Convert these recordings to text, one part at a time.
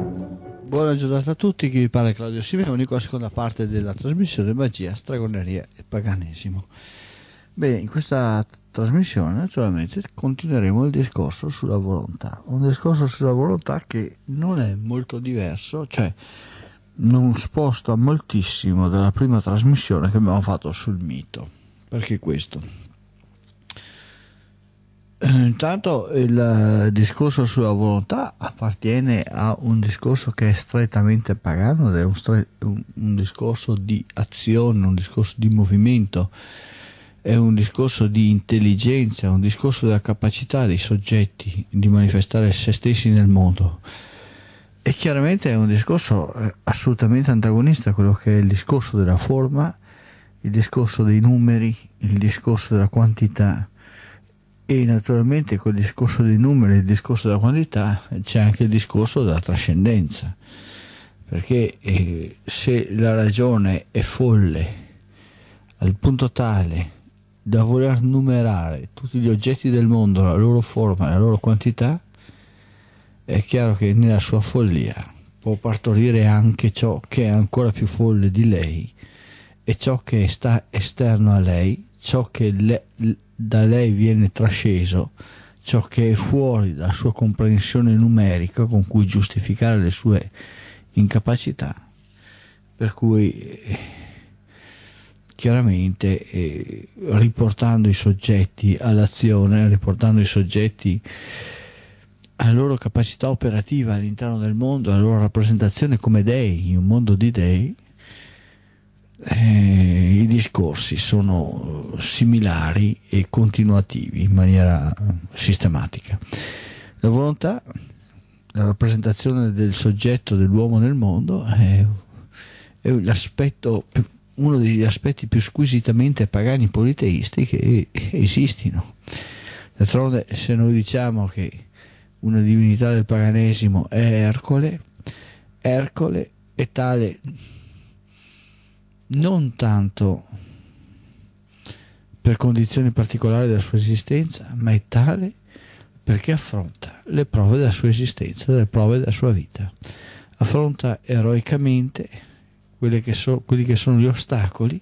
Buona giornata a tutti, chi vi parla Claudio Simeoni con la seconda parte della trasmissione Magia, Stragoneria e Paganesimo. Bene, in questa trasmissione naturalmente continueremo il discorso sulla volontà, un discorso sulla volontà che non è molto diverso, cioè non sposta moltissimo dalla prima trasmissione che abbiamo fatto sul mito. Perché questo? Intanto il eh, discorso sulla volontà appartiene a un discorso che è strettamente pagano è un, stre- un, un, discorso di azione, un discorso di movimento, è un discorso di intelligenza, un discorso della capacità dei soggetti di manifestare se stessi nel mondo. E chiaramente è un discorso eh, assolutamente antagonista a quello che è il discorso della forma, il discorso dei numeri, il discorso della quantità e naturalmente col discorso dei numeri, il discorso della quantità, c'è anche il discorso della trascendenza, perché eh, se la ragione è folle al punto tale da voler numerare tutti gli oggetti del mondo, la loro forma, e la loro quantità, è chiaro che nella sua follia può partorire anche ciò che è ancora più folle di lei e ciò che sta esterno a lei, ciò che le, da lei viene trasceso ciò che è fuori dalla sua comprensione numerica con cui giustificare le sue incapacità. Per cui eh, chiaramente eh, riportando i soggetti all'azione, riportando i soggetti alla loro capacità operativa all'interno del mondo, alla loro rappresentazione come dei, in un mondo di dei, eh, i discorsi sono eh, similari e continuativi in maniera eh, sistematica. La volontà, la rappresentazione del soggetto dell'uomo nel mondo è, è uno degli aspetti più squisitamente pagani politeisti che esistono. D'altronde se noi diciamo che una divinità del paganesimo è Ercole, Ercole è tale non tanto per condizioni particolari della sua esistenza, ma è tale perché affronta le prove della sua esistenza, le prove della sua vita. Affronta eroicamente che so, quelli che sono gli ostacoli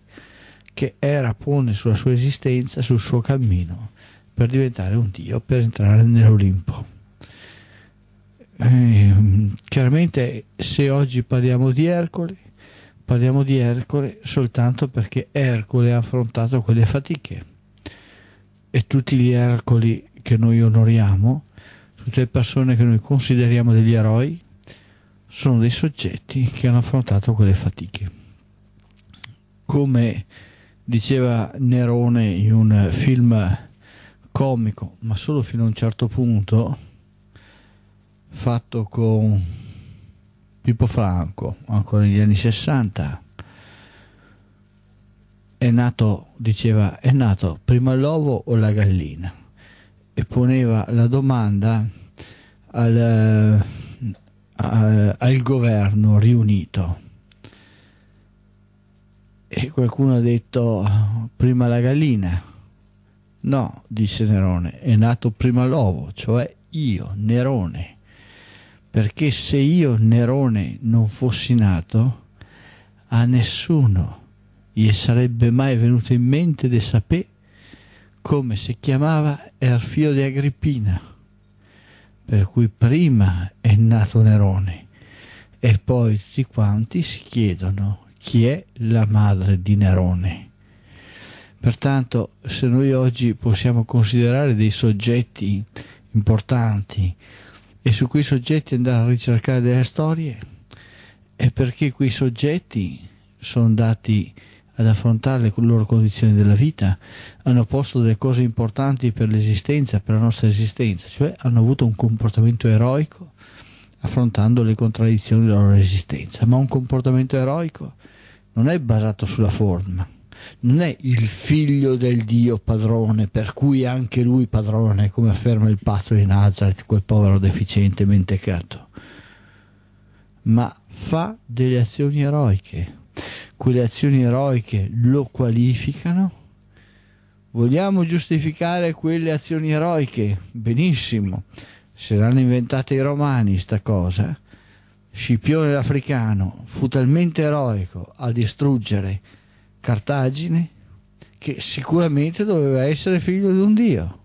che Era pone sulla sua esistenza, sul suo cammino per diventare un Dio, per entrare nell'Olimpo. Eh, chiaramente se oggi parliamo di Ercole, Parliamo di Ercole soltanto perché Ercole ha affrontato quelle fatiche e tutti gli Ercoli che noi onoriamo, tutte le persone che noi consideriamo degli eroi, sono dei soggetti che hanno affrontato quelle fatiche. Come diceva Nerone in un film comico, ma solo fino a un certo punto, fatto con Pippo Franco, ancora negli anni 60, è nato, diceva, è nato prima l'uovo o la gallina? E poneva la domanda al, al, eh, al governo riunito. E qualcuno ha detto prima la gallina. No, disse Nerone, è nato prima l'uovo, cioè io, Nerone perché se io Nerone non fossi nato, a nessuno gli sarebbe mai venuto in mente di sapere come si chiamava Erfio di Agrippina, per cui prima è nato Nerone e poi tutti quanti si chiedono chi è la madre di Nerone. Pertanto se noi oggi possiamo considerare dei soggetti importanti e su quei soggetti andare a ricercare delle storie è perché quei soggetti sono andati ad affrontare le loro condizioni della vita, hanno posto delle cose importanti per l'esistenza, per la nostra esistenza, cioè hanno avuto un comportamento eroico affrontando le contraddizioni della loro esistenza, ma un comportamento eroico non è basato sulla forma, non è il figlio del Dio padrone, per cui anche lui padrone, come afferma il patto di Nazareth, quel povero deficiente mentecato, ma fa delle azioni eroiche. Quelle azioni eroiche lo qualificano. Vogliamo giustificare quelle azioni eroiche? Benissimo, se l'hanno inventata i romani sta cosa. Eh. Scipione l'africano fu talmente eroico a distruggere Cartagine, che sicuramente doveva essere figlio di un dio.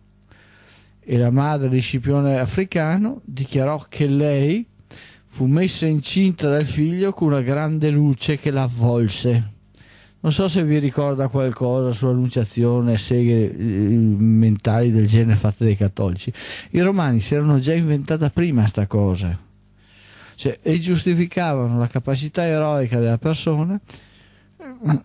E la madre di Scipione africano dichiarò che lei fu messa incinta dal figlio con una grande luce che l'avvolse. Non so se vi ricorda qualcosa sull'annunciazione, seghe eh, mentali del genere fatte dai cattolici. I romani si erano già inventata prima questa cosa. Cioè, e giustificavano la capacità eroica della persona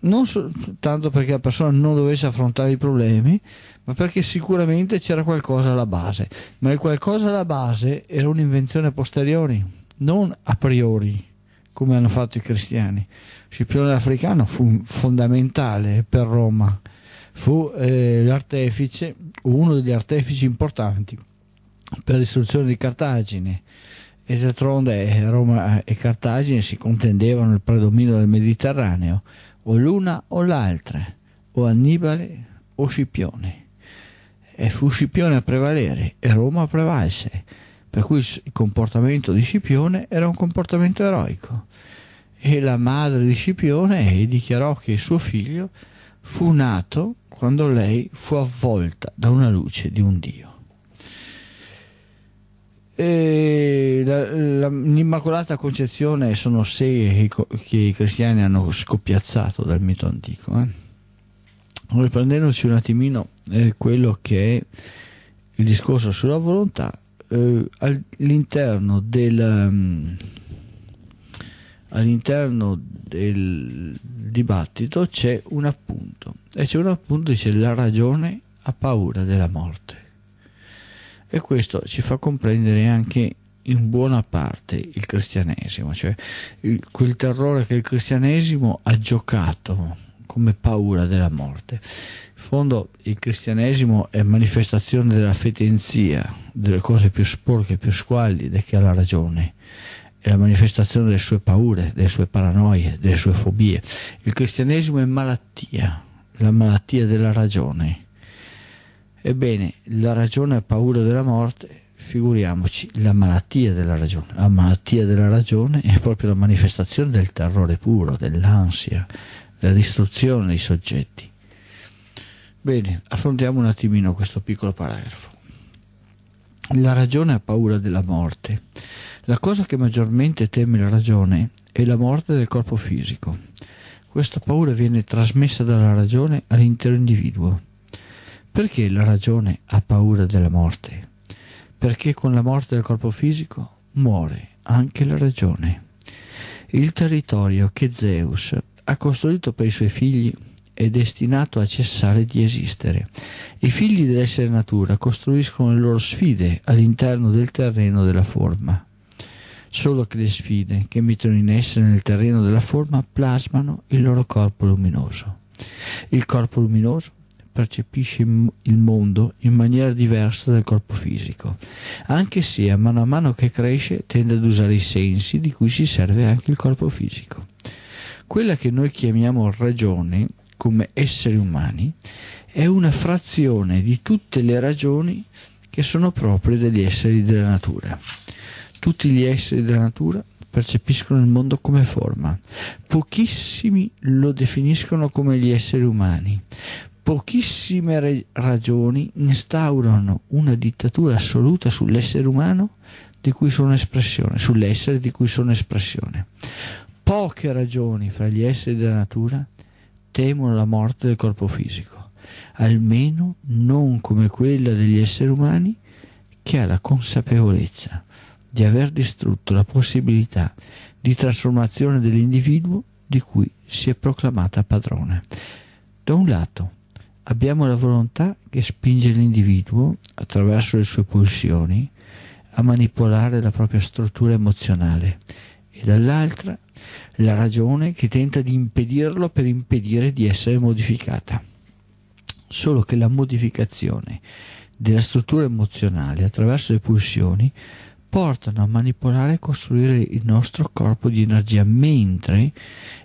non soltanto perché la persona non dovesse affrontare i problemi, ma perché sicuramente c'era qualcosa alla base, ma il qualcosa alla base era un'invenzione a posteriori, non a priori, come hanno fatto i cristiani. Scipione l'Africano fu fondamentale per Roma, fu eh, l'artefice, uno degli artefici importanti per l'istruzione di Cartagine e d'altronde eh, Roma e Cartagine si contendevano il predominio del Mediterraneo, o l'una o l'altra, o Annibale o Scipione. E fu Scipione a prevalere e Roma prevalse, per cui il comportamento di Scipione era un comportamento eroico. E la madre di Scipione eh, dichiarò che suo figlio fu nato quando lei fu avvolta da una luce di un dio l'Immacolata Concezione sono seghe che, i cristiani hanno scoppiazzato dal mito antico. Eh? Riprendendoci un attimino eh, quello che è il discorso sulla volontà, eh, all'interno del... Um, all'interno del dibattito c'è un appunto e c'è un appunto che dice la ragione ha paura della morte e questo ci fa comprendere anche in buona parte il cristianesimo, cioè il, quel terrore che il cristianesimo ha giocato come paura della morte. In fondo il cristianesimo è manifestazione della fetenzia, delle cose più sporche, più squallide che ha la ragione. È la manifestazione delle sue paure, delle sue paranoie, delle sue fobie. Il cristianesimo è malattia, la malattia della ragione Ebbene, la ragione ha paura della morte, figuriamoci la malattia della ragione. La malattia della ragione è proprio la manifestazione del terrore puro, dell'ansia, della distruzione dei soggetti. Bene, affrontiamo un attimino questo piccolo paragrafo. La ragione ha paura della morte. La cosa che maggiormente teme la ragione è la morte del corpo fisico. Questa paura viene trasmessa dalla ragione all'intero individuo perché la ragione ha paura della morte? Perché con la morte del corpo fisico muore anche la ragione. Il territorio che Zeus ha costruito per i suoi figli è destinato a cessare di esistere. I figli dell'essere natura costruiscono le loro sfide all'interno del terreno della forma. Solo che le sfide che mettono in essere nel terreno della forma plasmano il loro corpo luminoso. Il corpo luminoso percepisce il mondo in maniera diversa dal corpo fisico, anche se a mano a mano che cresce tende ad usare i sensi di cui si serve anche il corpo fisico. Quella che noi chiamiamo ragione come esseri umani è una frazione di tutte le ragioni che sono proprie degli esseri della natura. Tutti gli esseri della natura percepiscono il mondo come forma, pochissimi lo definiscono come gli esseri umani, pochissime ragioni instaurano una dittatura assoluta sull'essere umano di cui sono espressione, sull'essere di cui sono espressione. Poche ragioni fra gli esseri della natura temono la morte del corpo fisico, almeno non come quella degli esseri umani che ha la consapevolezza di aver distrutto la possibilità di trasformazione dell'individuo di cui si è proclamata padrone. Da un lato abbiamo la volontà che spinge l'individuo, attraverso le sue pulsioni, a manipolare la propria struttura emozionale e dall'altra la ragione che tenta di impedirlo per impedire di essere modificata. Solo che la modificazione della struttura emozionale attraverso le pulsioni portano a manipolare e costruire il nostro corpo di energia, mentre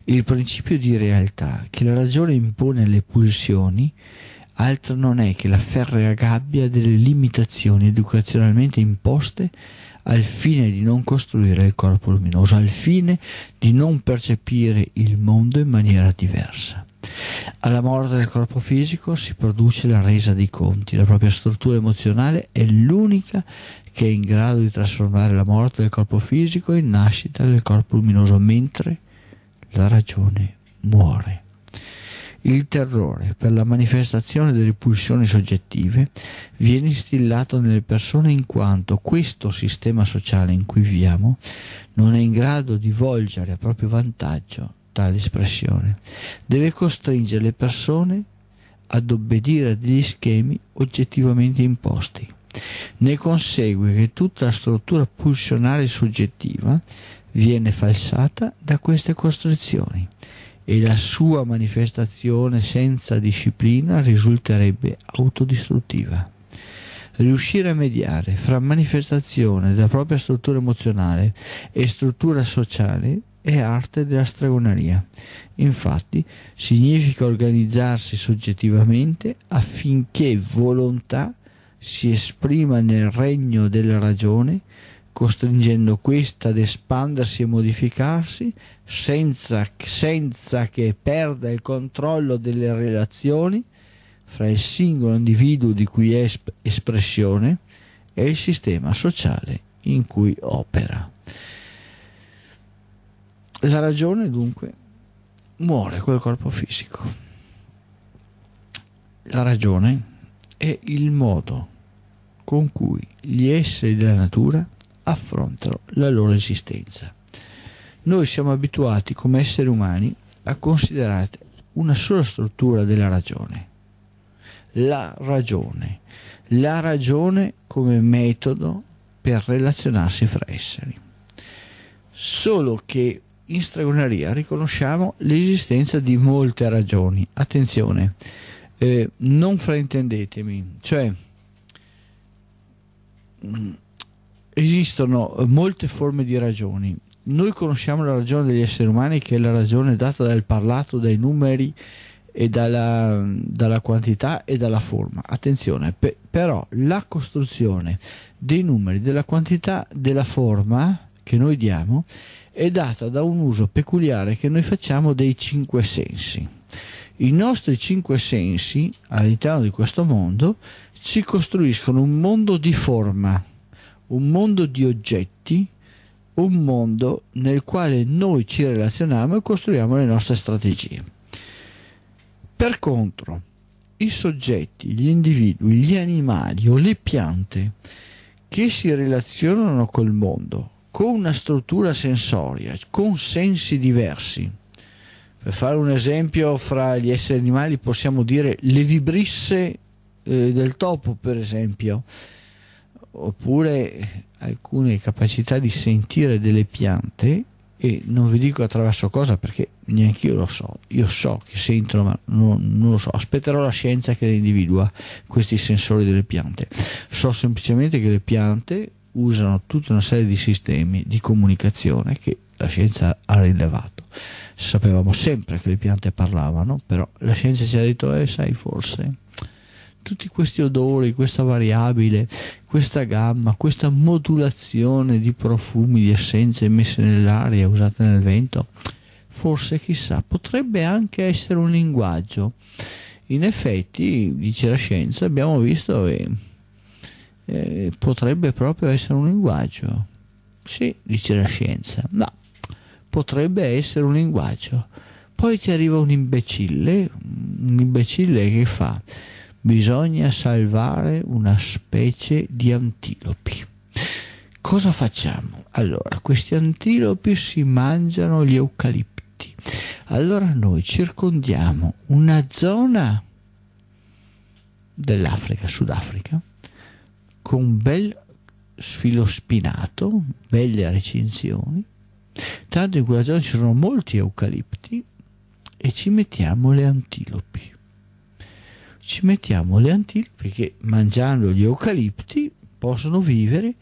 il principio di realtà che la ragione impone alle pulsioni altro non è che la ferrea gabbia delle limitazioni educazionalmente imposte al fine di non costruire il corpo luminoso, al fine di non percepire il mondo in maniera diversa. Alla morte del corpo fisico si produce la resa dei conti, la propria struttura emozionale è l'unica che è in grado di trasformare la morte del corpo fisico in nascita del corpo luminoso, mentre la ragione muore. Il terrore per la manifestazione delle pulsioni soggettive viene instillato nelle persone in quanto questo sistema sociale in cui viviamo non è in grado di volgere a proprio vantaggio tale espressione. Deve costringere le persone ad obbedire a degli schemi oggettivamente imposti. Ne consegue che tutta la struttura pulsionale soggettiva viene falsata da queste costrizioni e la sua manifestazione senza disciplina risulterebbe autodistruttiva. Riuscire a mediare fra manifestazione della propria struttura emozionale e struttura sociale è arte della stregoneria. Infatti, significa organizzarsi soggettivamente affinché volontà si esprima nel regno della ragione, costringendo questa ad espandersi e modificarsi senza, senza che perda il controllo delle relazioni fra il singolo individuo di cui è esp- espressione e il sistema sociale in cui opera. La ragione dunque muore col corpo fisico. La ragione è il modo con cui gli esseri della natura affrontano la loro esistenza. Noi siamo abituati come esseri umani a considerare una sola struttura della ragione, la ragione, la ragione come metodo per relazionarsi fra esseri. Solo che in stregoneria riconosciamo l'esistenza di molte ragioni. Attenzione, eh, non fraintendetemi, cioè mh, mm, esistono molte forme di ragioni. Noi conosciamo la ragione degli esseri umani che è la ragione data dal parlato, dai numeri e dalla, dalla quantità e dalla forma. Attenzione, pe però la costruzione dei numeri, della quantità, della forma che noi diamo è data da un uso peculiare che noi facciamo dei cinque sensi i nostri cinque sensi all'interno di questo mondo ci costruiscono un mondo di forma, un mondo di oggetti, un mondo nel quale noi ci relazioniamo e costruiamo le nostre strategie. Per contro, i soggetti, gli individui, gli animali o le piante che si relazionano col mondo con una struttura sensoria, con sensi diversi, per fare un esempio fra gli esseri animali possiamo dire le vibrisse eh, del topo per esempio oppure alcune capacità di sentire delle piante e non vi dico attraverso cosa perché neanche io lo so io so che sentono ma non, non lo so aspetterò la scienza che le individua questi sensori delle piante so semplicemente che le piante usano tutta una serie di sistemi di comunicazione che la scienza ha rilevato. Sapevamo sempre che le piante parlavano, però la scienza ci ha detto, eh sai forse, tutti questi odori, questa variabile, questa gamma, questa modulazione di profumi, di essenze emesse nell'aria, usate nel vento, forse chissà, potrebbe anche essere un linguaggio. In effetti, dice la scienza, abbiamo visto che eh, potrebbe proprio essere un linguaggio. Sì, dice la scienza, ma no potrebbe essere un linguaggio. Poi ti arriva un imbecille, un imbecille che fa bisogna salvare una specie di antilopi. Cosa facciamo? Allora, questi antilopi si mangiano gli eucalipti. Allora noi circondiamo una zona dell'Africa, Sudafrica, con bel bel spinato, belle recinzioni, Tanto in quella zona ci sono molti eucalipti e ci mettiamo le antilopi. Ci mettiamo le antilopi che mangiando gli eucalipti possono vivere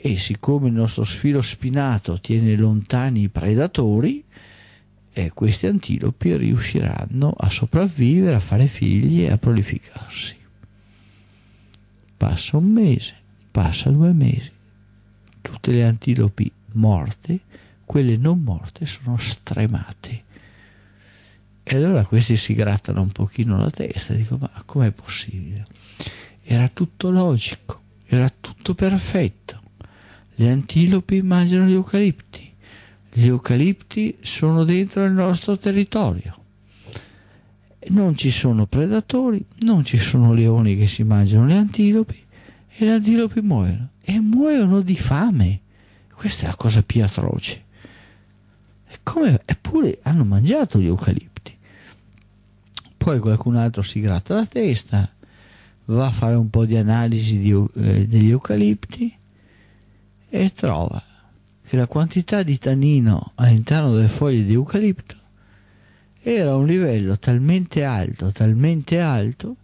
e siccome il nostro sfilo spinato tiene lontani i predatori, eh, questi antilopi riusciranno a sopravvivere, a fare figli e a prolificarsi. Passa un mese, passa due mesi, tutte le antilopi morte quelle non morte sono stremate. E allora questi si grattano un pochino la testa e dicono ma com'è possibile? Era tutto logico, era tutto perfetto. Le antilopi mangiano gli eucalipti, gli eucalipti sono dentro il nostro territorio. Non ci sono predatori, non ci sono leoni che si mangiano le antilopi e le antilopi muoiono e muoiono di fame. Questa è la cosa più atroce. Come, eppure hanno mangiato gli eucalipti. Poi qualcun altro si gratta la testa, va a fare un po' di analisi di, eh, degli eucalipti e trova che la quantità di tanino all'interno delle foglie di eucalipto era a un livello talmente alto, talmente alto,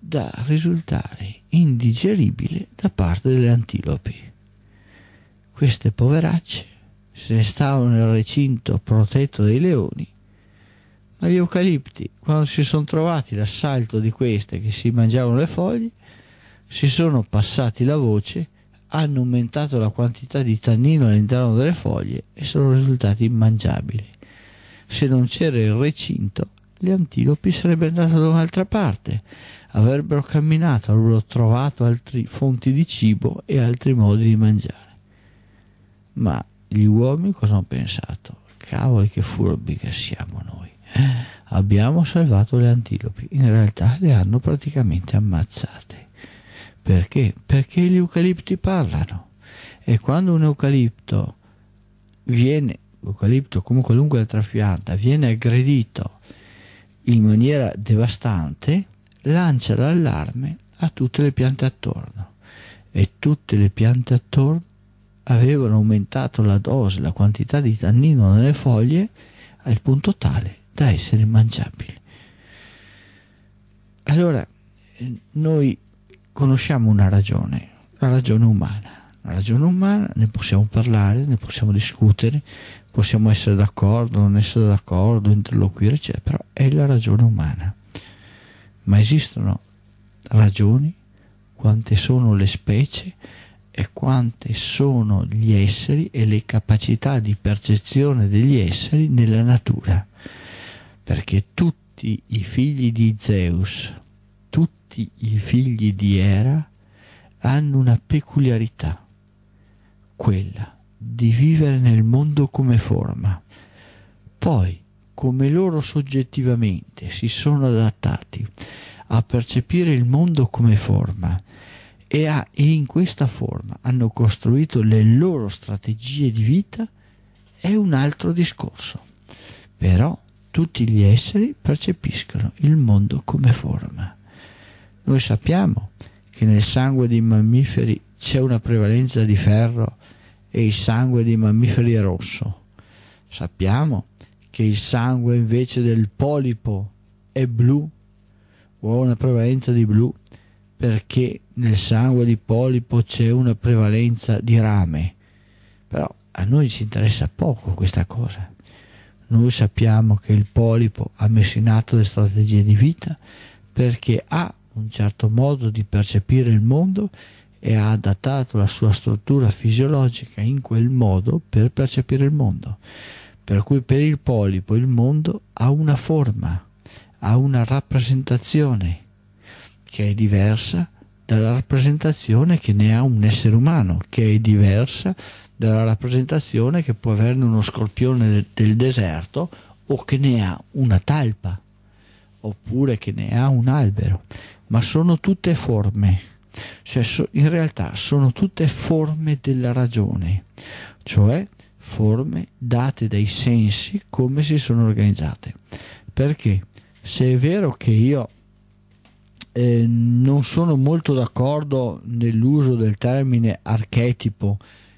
da risultare indigeribile da parte delle antilopi. Queste poveracce se ne stavano nel recinto protetto dai leoni, ma gli eucalipti, quando si sono trovati l'assalto di queste che si mangiavano le foglie, si sono passati la voce, hanno aumentato la quantità di tannino all'interno delle foglie e sono risultati immangiabili. Se non c'era il recinto, le antilopi sarebbero andate da un'altra parte, avrebbero camminato, avrebbero trovato altre fonti di cibo e altri modi di mangiare. Ma gli uomini cosa hanno pensato? Cavoli che furbi che siamo noi. Eh? Abbiamo salvato le antilopi, in realtà le hanno praticamente ammazzate. Perché? Perché gli eucalipti parlano e quando un eucalipto viene, eucalipto come qualunque altra pianta, viene aggredito in maniera devastante, lancia l'allarme a tutte le piante attorno e tutte le piante attorno avevano aumentato la dose, la quantità di tannino nelle foglie al punto tale da essere mangiabili. Allora, eh, noi conosciamo una ragione, la ragione umana. La ragione umana ne possiamo parlare, ne possiamo discutere, possiamo essere d'accordo, non essere d'accordo, interloquire, eccetera, però è la ragione umana. Ma esistono ragioni, quante sono le specie, e quante sono gli esseri e le capacità di percezione degli esseri nella natura, perché tutti i figli di Zeus, tutti i figli di Era hanno una peculiarità, quella di vivere nel mondo come forma. Poi, come loro soggettivamente si sono adattati a percepire il mondo come forma e, ha, e in questa forma hanno costruito le loro strategie di vita è un altro discorso. Però tutti gli esseri percepiscono il mondo come forma. Noi sappiamo che nel sangue dei mammiferi c'è una prevalenza di ferro e il sangue dei mammiferi è rosso. Sappiamo che il sangue invece del polipo è blu o ha una prevalenza di blu perché nel sangue di Polipo c'è una prevalenza di rame. Però a noi ci interessa poco questa cosa. Noi sappiamo che il polipo ha messo in atto le strategie di vita perché ha un certo modo di percepire il mondo e ha adattato la sua struttura fisiologica in quel modo per percepire il mondo. Per cui per il polipo il mondo ha una forma, ha una rappresentazione che è diversa dalla rappresentazione che ne ha un essere umano, che è diversa dalla rappresentazione che può averne uno scorpione del, deserto o che ne ha una talpa oppure che ne ha un albero, ma sono tutte forme, cioè so, in realtà sono tutte forme della ragione, cioè forme date dai sensi come si sono organizzate. Perché se è vero che io eh, non sono molto d'accordo nell'uso del termine archetipo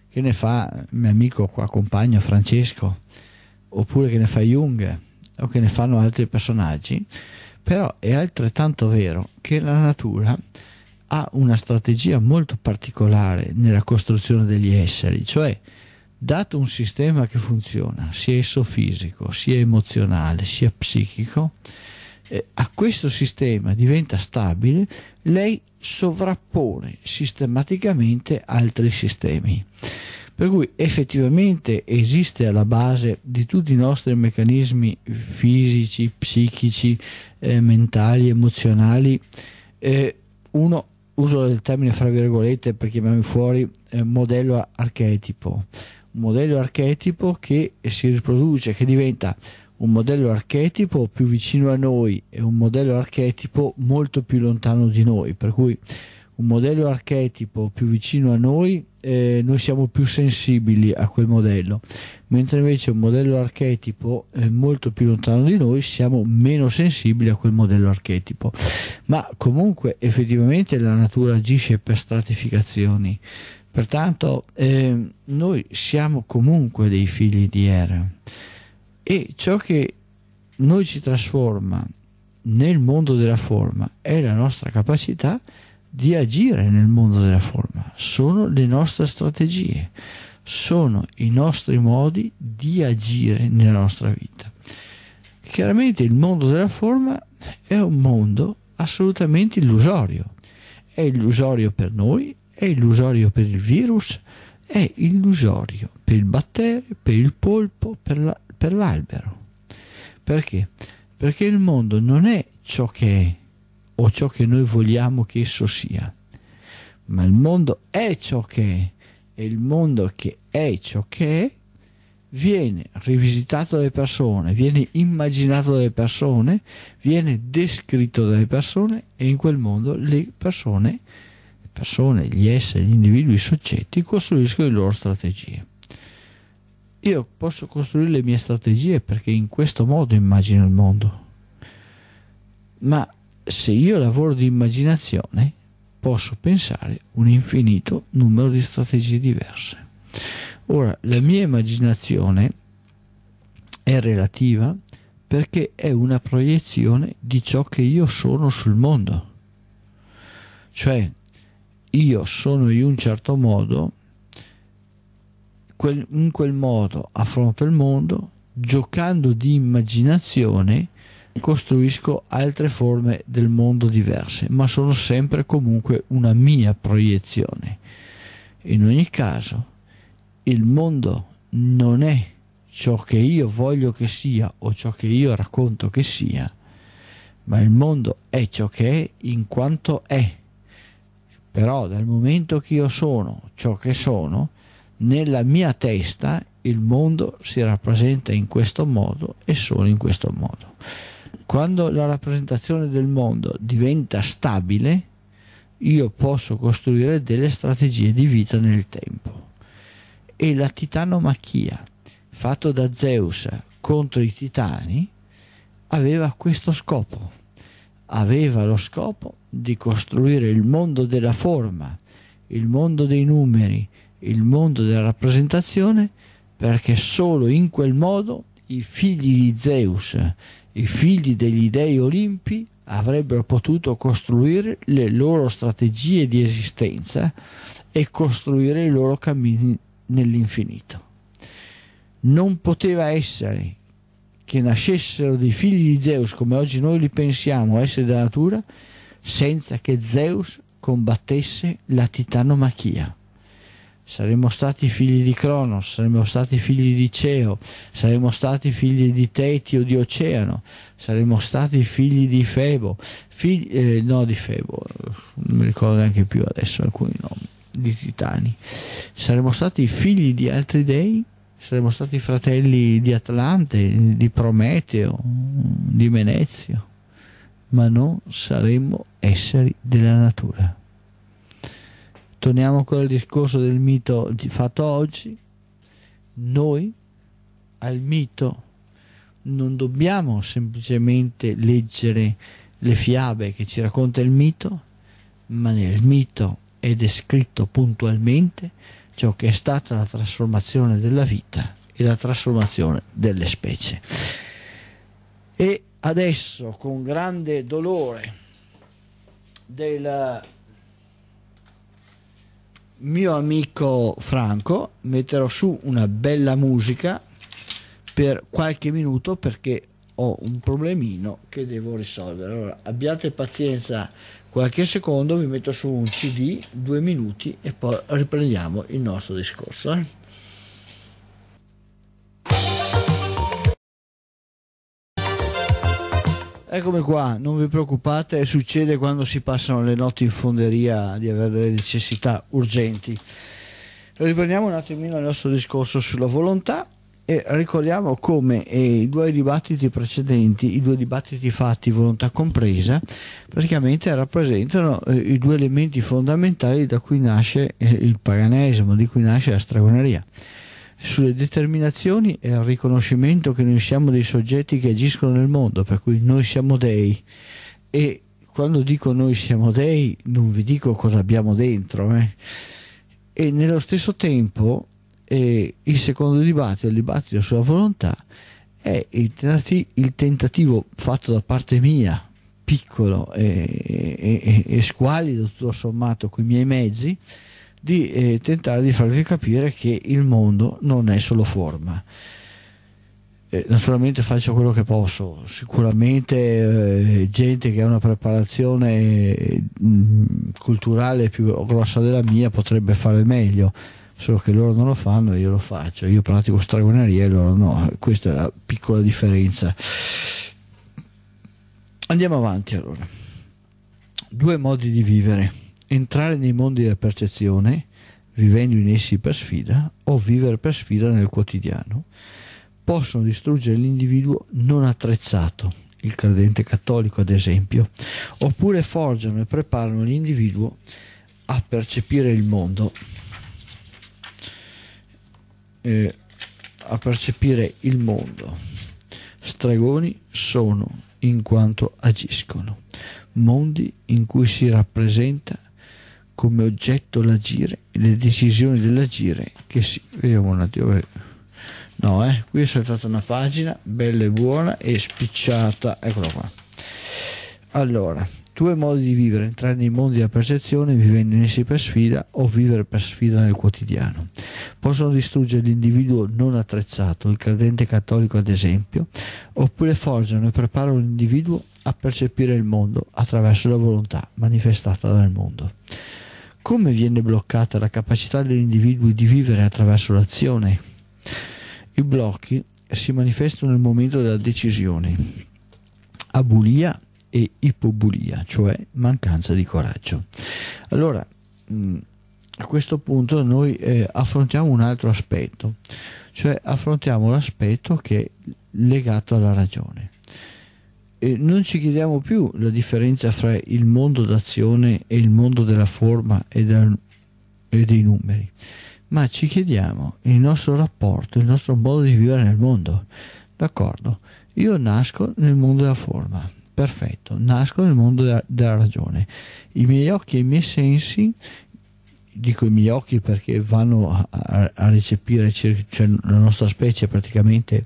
che ne fa mio amico qua compagno Francesco oppure che ne fa Jung o che ne fanno altri personaggi però è altrettanto vero che la natura ha una strategia molto particolare nella costruzione degli esseri cioè dato un sistema che funziona sia esso fisico sia emozionale sia psichico eh, a questo sistema diventa stabile, lei sovrappone sistematicamente altri sistemi. Per cui effettivamente esiste alla base di tutti i nostri meccanismi fisici, psichici, eh, mentali, emozionali, eh, uno, uso il termine fra virgolette per chiamarmi fuori, eh, modello archetipo. Un modello archetipo che si riproduce, che diventa un modello archetipo più vicino a noi e un modello archetipo molto più lontano di noi, per cui un modello archetipo più vicino a noi, eh, noi siamo più sensibili a quel modello, mentre invece un modello archetipo eh, molto più lontano di noi siamo meno sensibili a quel modello archetipo. Ma comunque effettivamente la natura agisce per stratificazioni, pertanto eh, noi siamo comunque dei figli di Eren e ciò che noi ci trasforma nel mondo della forma è la nostra capacità di agire nel mondo della forma, sono le nostre strategie, sono i nostri modi di agire nella nostra vita. Chiaramente il mondo della forma è un mondo assolutamente illusorio, è illusorio per noi, è illusorio per il virus, è illusorio per il batterio, per il polpo, per la per l'albero. Perché? Perché il mondo non è ciò che è o ciò che noi vogliamo che esso sia, ma il mondo è ciò che è e il mondo che è ciò che è viene rivisitato dalle persone, viene immaginato dalle persone, viene descritto dalle persone e in quel mondo le persone, le persone, gli esseri, gli individui, i soggetti costruiscono le loro strategie io posso costruire le mie strategie perché in questo modo immagino il mondo. Ma se io lavoro di immaginazione, posso pensare un infinito numero di strategie diverse. Ora, la mia immaginazione è relativa perché è una proiezione di ciò che io sono sul mondo. Cioè, io sono in un certo modo quel, in quel modo affronto il mondo, giocando di immaginazione costruisco altre forme del mondo diverse, ma sono sempre comunque una mia proiezione. In ogni caso, il mondo non è ciò che io voglio che sia o ciò che io racconto che sia, ma il mondo è ciò che è in quanto è. Però dal momento che io sono ciò che sono, nella mia testa il mondo si rappresenta in questo modo e solo in questo modo. Quando la rappresentazione del mondo diventa stabile, io posso costruire delle strategie di vita nel tempo. E la titanomachia, fatto da Zeus contro i titani, aveva questo scopo. Aveva lo scopo di costruire il mondo della forma, il mondo dei numeri, il mondo della rappresentazione perché solo in quel modo i figli di Zeus, i figli degli dei olimpi avrebbero potuto costruire le loro strategie di esistenza e costruire i loro cammini nell'infinito. Non poteva essere che nascessero dei figli di Zeus come oggi noi li pensiamo essere della natura senza che Zeus combattesse la titanomachia saremmo stati figli di Cronos, saremmo stati figli di Ceo, saremmo stati figli di Teti o di Oceano, saremmo stati figli di Febo, figli, eh, no di Febo, non mi ricordo neanche più adesso alcuni nomi, di Titani, saremmo stati figli di altri dei, saremmo stati fratelli di Atlante, di Prometeo, di Menezio, ma non saremmo esseri della natura torniamo ancora al discorso del mito di fatto oggi, noi al mito non dobbiamo semplicemente leggere le fiabe che ci racconta il mito, ma nel mito è descritto puntualmente ciò che è stata la trasformazione della vita e la trasformazione delle specie. E adesso con grande dolore della mio amico Franco metterò su una bella musica per qualche minuto perché ho un problemino che devo risolvere. Allora, abbiate pazienza qualche secondo, vi metto su un CD, due minuti e poi riprendiamo il nostro discorso. Eh? Eccomi qua, non vi preoccupate, succede quando si passano le notti in fonderia di avere delle necessità urgenti. Riprendiamo un attimino il nostro discorso sulla volontà e ricordiamo come eh, i due dibattiti precedenti, i due dibattiti fatti, volontà compresa, praticamente rappresentano eh, i due elementi fondamentali da cui nasce eh, il paganesimo, di cui nasce la stragoneria sulle determinazioni e al riconoscimento che noi siamo dei soggetti che agiscono nel mondo, per cui noi siamo dei. E quando dico noi siamo dei, non vi dico cosa abbiamo dentro. Eh. E nello stesso tempo eh, il secondo dibattito, il dibattito sulla volontà, è il, tentati- il tentativo fatto da parte mia, piccolo e, e, e, e squallido tutto sommato, con i miei mezzi, di eh, tentare di farvi capire che il mondo non è solo forma. Eh, naturalmente faccio quello che posso, sicuramente eh, gente che ha una preparazione mh, eh, mm, culturale più grossa della mia potrebbe fare meglio, solo che loro non lo fanno e io lo faccio, io pratico stragoneria e loro no, questa è la piccola differenza. Andiamo avanti allora. Due modi di vivere entrare nei mondi della percezione, vivendo in essi per sfida, o vivere per sfida nel quotidiano, possono distruggere l'individuo non attrezzato, il credente cattolico ad esempio, oppure forgiano e preparano l'individuo a percepire il mondo, eh, a percepire il mondo. Stregoni sono in quanto agiscono, mondi in cui si rappresenta come oggetto l'agire e le decisioni dell'agire che si... Vediamo un attimo. No, eh, qui è saltata una pagina, bella e buona e spicciata. Eccola qua. Allora, due modi di vivere, entrare nei mondi della percezione vivendo in essi per sfida o vivere per sfida nel quotidiano. Possono distruggere l'individuo non attrezzato, il credente cattolico ad esempio, oppure forgiano e preparano l'individuo a percepire il mondo attraverso la volontà manifestata dal mondo come viene bloccata la capacità degli individui di vivere attraverso l'azione. I blocchi si manifestano nel momento della decisione, abulia e ipobulia, cioè mancanza di coraggio. Allora, mm, a questo punto noi eh, affrontiamo un altro aspetto, cioè affrontiamo l'aspetto che è legato alla ragione eh, non ci chiediamo più la differenza fra il mondo d'azione e il mondo della forma e, del, e dei numeri, ma ci chiediamo il nostro rapporto, il nostro modo di vivere nel mondo. D'accordo, io nasco nel mondo della forma, perfetto, nasco nel mondo della, della ragione. I miei occhi e i miei sensi dico i miei occhi perché vanno a, a recepire cioè la nostra specie praticamente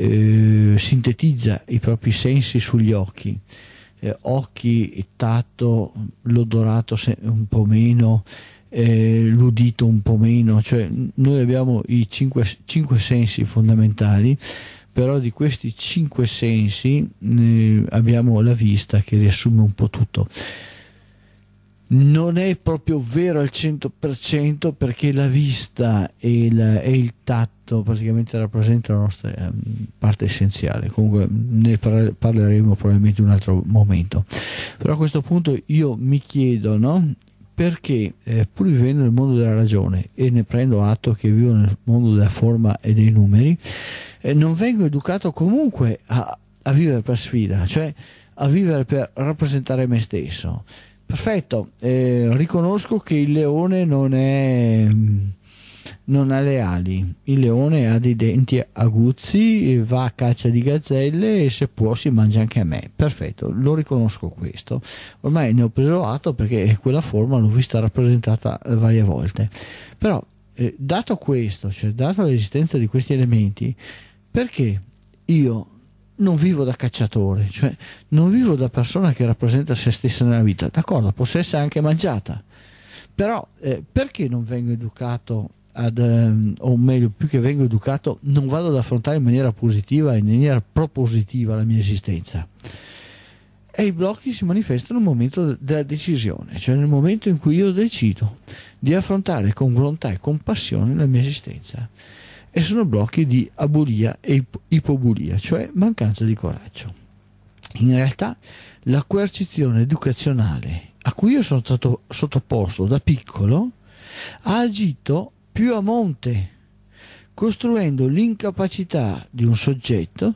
eh, sintetizza i propri sensi sugli occhi. Eh, occhi, tatto, l'odorato un po' meno, eh, l'udito un po' meno, cioè noi abbiamo i cinque, cinque sensi fondamentali, però di questi cinque sensi eh, abbiamo la vista che riassume un po' tutto non è proprio vero al 100% perché la vista e il, e il tatto praticamente rappresentano la nostra ehm, parte essenziale comunque ne parleremo probabilmente in un altro momento però a questo punto io mi chiedo no? perché eh, pur vivendo nel mondo della ragione e ne prendo atto che vivo nel mondo della forma e dei numeri eh, non vengo educato comunque a, a vivere per sfida cioè a vivere per rappresentare me stesso Perfetto, eh, riconosco che il leone non è mm, non ha le ali. Il leone ha dei denti aguzzi, va a caccia di gazzelle e se può si mangia anche a me. Perfetto, lo riconosco questo. Ormai ne ho preso atto perché quella forma l'ho vista rappresentata eh, varie volte. Però, eh, dato questo, cioè data l'esistenza di questi elementi, perché io non vivo da cacciatore, cioè non vivo da persona che rappresenta se stessa nella vita, d'accordo, posso essere anche mangiata, però eh, perché non vengo educato ad, ehm, o meglio, più che vengo educato, non vado ad affrontare in maniera positiva, in maniera propositiva la mia esistenza? E i blocchi si manifestano nel momento della decisione, cioè nel momento in cui io decido di affrontare con volontà e con passione la mia esistenza e sono blocchi di abolia e ipobulia, cioè mancanza di coraggio. In realtà la coercizione educazionale a cui io sono stato sottoposto da piccolo ha agito più a monte, costruendo l'incapacità di un soggetto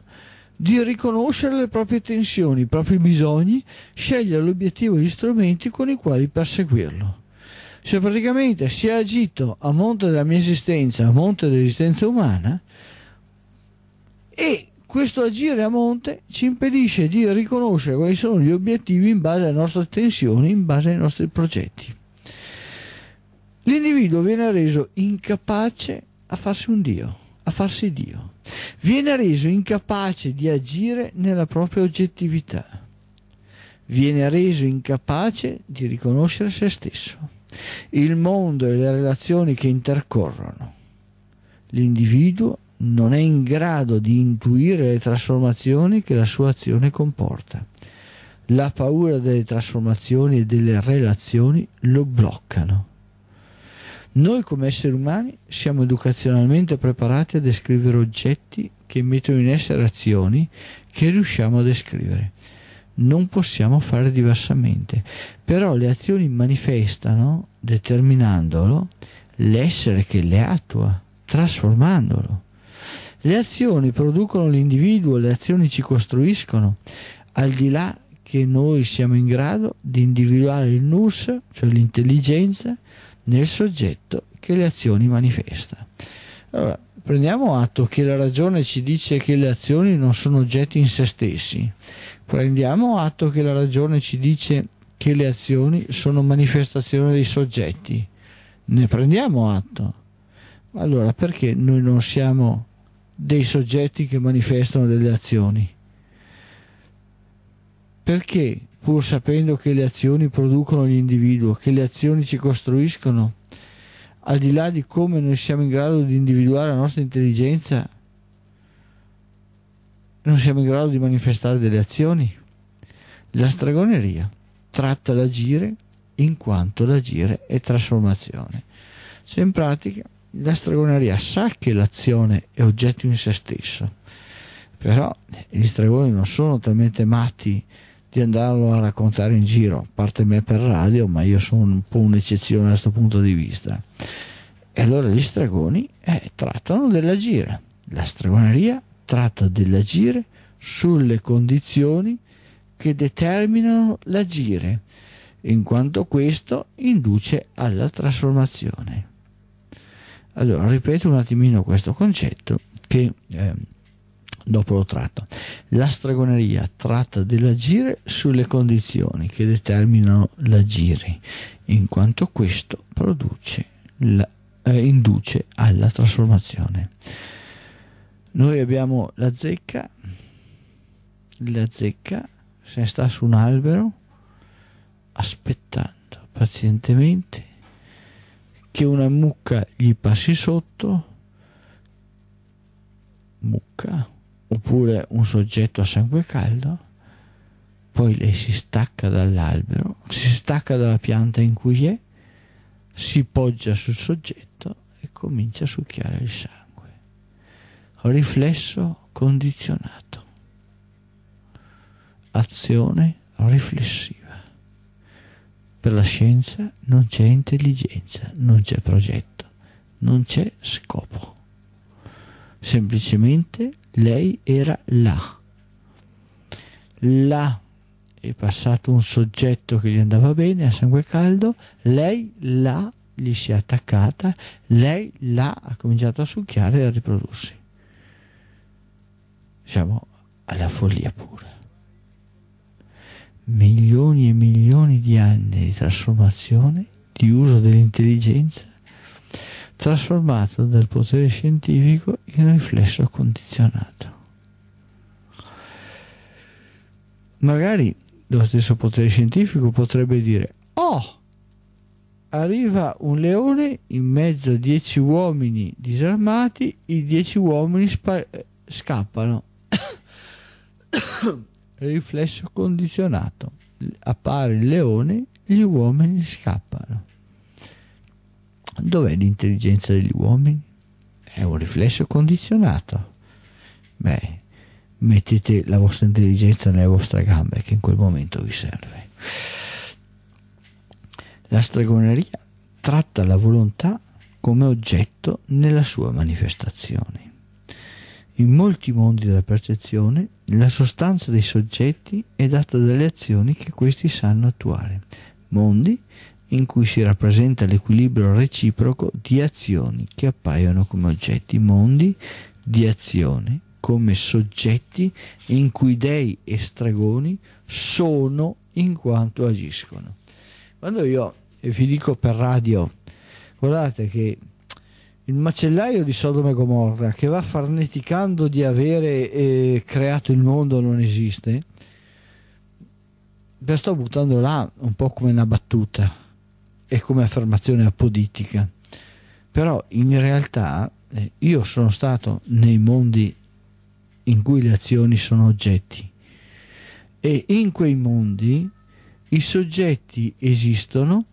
di riconoscere le proprie tensioni, i propri bisogni, scegliere l'obiettivo e gli strumenti con i quali perseguirlo. Cioè praticamente si è agito a monte della mia esistenza, a monte dell'esistenza umana e questo agire a monte ci impedisce di riconoscere quali sono gli obiettivi in base alle nostre tensioni, in base ai nostri progetti. L'individuo viene reso incapace a farsi un Dio, a farsi Dio. Viene reso incapace di agire nella propria oggettività. Viene reso incapace di riconoscere se stesso il mondo e le relazioni che intercorrono. L'individuo non è in grado di intuire le trasformazioni che la sua azione comporta. La paura delle trasformazioni e delle relazioni lo bloccano. Noi come esseri umani siamo educazionalmente preparati a descrivere oggetti che mettono in essere azioni che riusciamo a descrivere non possiamo fare diversamente. Però le azioni manifestano, determinandolo, l'essere che le attua, trasformandolo. Le azioni producono l'individuo, le azioni ci costruiscono, al di là che noi siamo in grado di individuare il nus, cioè l'intelligenza, nel soggetto che le azioni manifesta. Allora, prendiamo atto che la ragione ci dice che le azioni non sono oggetti in se stessi, Prendiamo atto che la ragione ci dice che le azioni sono manifestazione dei soggetti. Ne prendiamo atto. Allora, perché noi non siamo dei soggetti che manifestano delle azioni? Perché, pur sapendo che le azioni producono l'individuo, che le azioni ci costruiscono, al di là di come noi siamo in grado di individuare la nostra intelligenza, non siamo in grado di manifestare delle azioni. La stregoneria tratta l'agire in quanto l'agire è trasformazione. Se in pratica la stregoneria sa che l'azione è oggetto in se stesso, però gli stregoni non sono talmente matti di andarlo a raccontare in giro, a parte me per radio, ma io sono un po' un'eccezione da questo punto di vista. E allora gli stregoni eh, trattano dell'agire. La stregoneria tratta dell'agire sulle condizioni che determinano l'agire, in quanto questo induce alla trasformazione. Allora, ripeto un attimino questo concetto che eh, dopo lo tratto. La stregoneria tratta dell'agire sulle condizioni che determinano l'agire, in quanto questo produce, la, eh, induce alla trasformazione. Noi abbiamo la zecca, la zecca se ne sta su un albero aspettando pazientemente che una mucca gli passi sotto, mucca, oppure un soggetto a sangue caldo, poi lei si stacca dall'albero, si stacca dalla pianta in cui è, si poggia sul soggetto e comincia a succhiare il sangue riflesso condizionato. Azione riflessiva. Per la scienza non c'è intelligenza, non c'è progetto, non c'è scopo. Semplicemente lei era là. Là è passato un soggetto che gli andava bene a sangue caldo, lei là gli si è attaccata, lei là ha cominciato a succhiare e a riprodursi diciamo, alla follia pura. Milioni e milioni di anni di trasformazione, di uso dell'intelligenza, trasformato dal potere scientifico in riflesso condizionato. Magari lo stesso potere scientifico potrebbe dire, oh, arriva un leone in mezzo a dieci uomini disarmati, i dieci uomini scappano riflesso condizionato. Appare il leone, gli uomini scappano. Dov'è l'intelligenza degli uomini? È un riflesso condizionato. Beh, mettete la vostra intelligenza nelle vostre gambe che in quel momento vi serve. La stregoneria tratta la volontà come oggetto nella sua manifestazione. In molti mondi della percezione la sostanza dei soggetti è data dalle azioni che questi sanno attuare, mondi in cui si rappresenta l'equilibrio reciproco di azioni che appaiono come oggetti, mondi di azione come soggetti in cui dei e stregoni sono in quanto agiscono. Quando io vi dico per radio, guardate che il macellaio di Sodoma e Gomorra che va farneticando di avere eh, creato il mondo non esiste la sto buttando là un po' come una battuta e come affermazione apoditica però in realtà eh, io sono stato nei mondi in cui le azioni sono oggetti e in quei mondi i soggetti esistono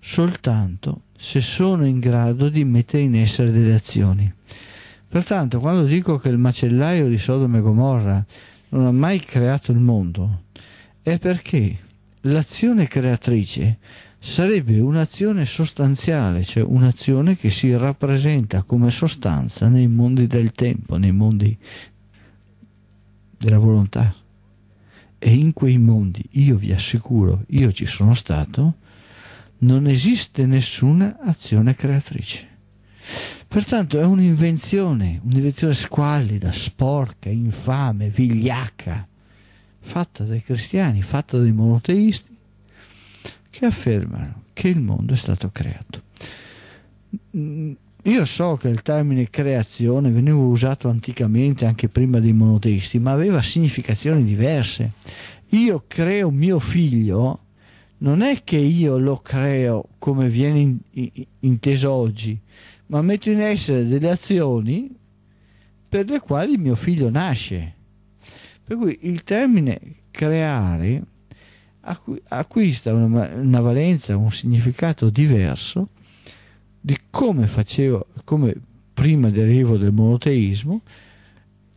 soltanto se sono in grado di mettere in essere delle azioni. Pertanto, quando dico che il macellaio di Sodome e Gomorra non ha mai creato il mondo, è perché l'azione creatrice sarebbe un'azione sostanziale, cioè un'azione che si rappresenta come sostanza nei mondi del tempo, nei mondi della volontà. E in quei mondi, io vi assicuro, io ci sono stato, non esiste nessuna azione creatrice. Pertanto è un'invenzione, un'invenzione squallida, sporca, infame, vigliacca, fatta dai cristiani, fatta dai monoteisti, che affermano che il mondo è stato creato. Io so che il termine creazione veniva usato anticamente anche prima dei monoteisti, ma aveva significazioni diverse. Io creo mio figlio non è che io lo creo come viene in, in, inteso oggi, ma metto in essere delle azioni per le quali mio figlio nasce. Per cui il termine creare acquista una, una valenza, un significato diverso di come facevo, come prima dell'arrivo del monoteismo,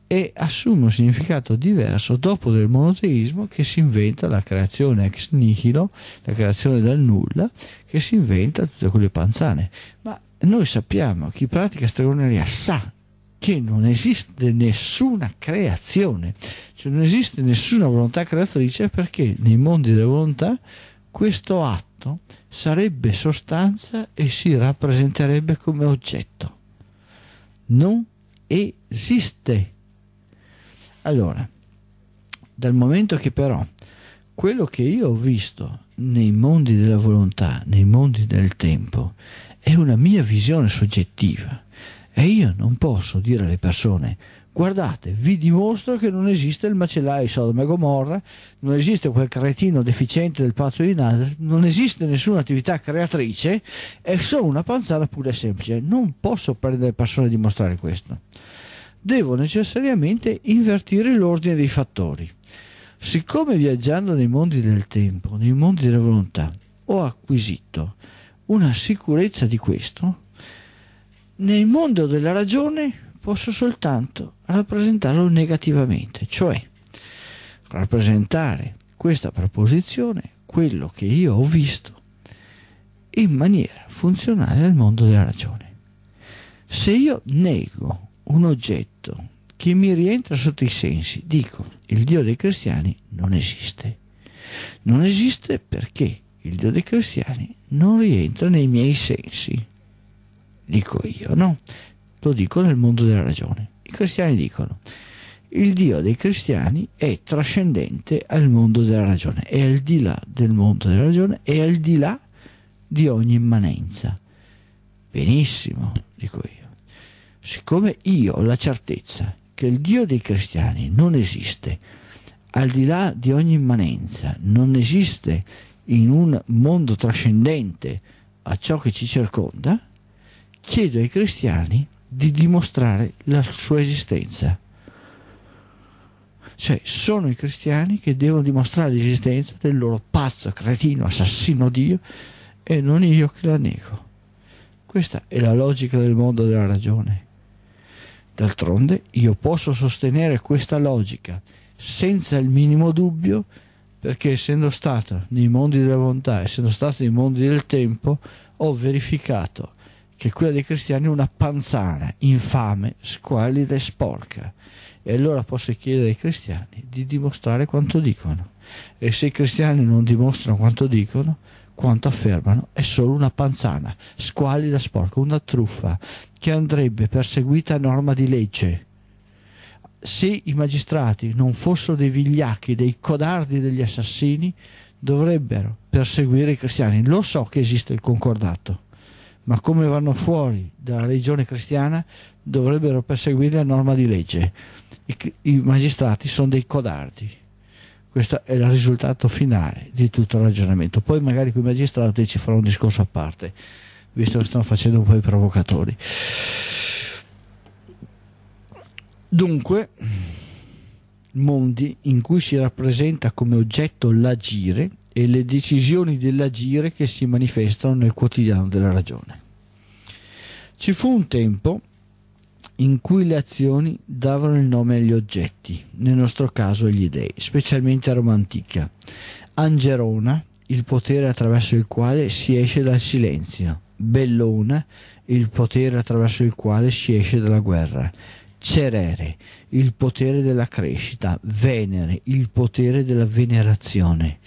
e assume un significato diverso dopo del monoteismo che si inventa la creazione ex nihilo, la creazione dal nulla, che si inventa tutte quelle panzane. Ma noi sappiamo, chi pratica stregoneria sa che non esiste nessuna creazione, cioè non esiste nessuna volontà creatrice perché nei mondi della volontà questo atto sarebbe sostanza e si rappresenterebbe come oggetto. Non esiste allora, dal momento che però quello che io ho visto nei mondi della volontà, nei mondi del tempo, è una mia visione soggettiva e io non posso dire alle persone guardate, vi dimostro che non esiste il macellaio di Sodoma e Gomorra, non esiste quel cretino deficiente del pazzo di Nazareth, non esiste nessuna attività creatrice, è solo una panzana pura e semplice. Non posso prendere persone e dimostrare questo devo necessariamente invertire l'ordine dei fattori. Siccome viaggiando nei mondi del tempo, nei mondi della volontà, ho acquisito una sicurezza di questo, nel mondo della ragione posso soltanto rappresentarlo negativamente, cioè rappresentare questa proposizione, quello che io ho visto, in maniera funzionale al mondo della ragione. Se io nego un oggetto che mi rientra sotto i sensi, dico il Dio dei cristiani non esiste. Non esiste perché il Dio dei cristiani non rientra nei miei sensi. Dico io, no? Lo dico nel mondo della ragione. I cristiani dicono il Dio dei cristiani è trascendente al mondo della ragione, è al di là del mondo della ragione, è al di là di ogni immanenza. Benissimo, dico io siccome io ho la certezza che il Dio dei cristiani non esiste, al di là di ogni immanenza, non esiste in un mondo trascendente a ciò che ci circonda, chiedo ai cristiani di dimostrare la sua esistenza. Cioè, sono i cristiani che devono dimostrare l'esistenza del loro pazzo, cretino, assassino Dio e non io che la nego. Questa è la logica del mondo della ragione. D'altronde io posso sostenere questa logica senza il minimo dubbio perché essendo stato nei mondi della volontà, essendo stato nei mondi del tempo, ho verificato che quella dei cristiani è una panzana infame, squallida e sporca. E allora posso chiedere ai cristiani di dimostrare quanto dicono. E se i cristiani non dimostrano quanto dicono, quanto affermano è solo una panzana, squallida, sporca, una truffa che andrebbe perseguita a norma di legge. Se i magistrati non fossero dei vigliacchi, dei codardi degli assassini, dovrebbero perseguire i cristiani. Lo so che esiste il concordato, ma come vanno fuori dalla religione cristiana dovrebbero perseguire a norma di legge. I, i magistrati sono dei codardi. Questo è il risultato finale di tutto il ragionamento. Poi magari con i magistrati ci farò un discorso a parte visto che stanno facendo un po' i provocatori. Dunque, mondi in cui si rappresenta come oggetto l'agire e le decisioni dell'agire che si manifestano nel quotidiano della ragione. Ci fu un tempo in cui le azioni davano il nome agli oggetti, nel nostro caso agli dei, specialmente a Roma antica. Angerona, il potere attraverso il quale si esce dal silenzio, Bellona, il potere attraverso il quale si esce dalla guerra. Cerere, il potere della crescita. Venere, il potere della venerazione.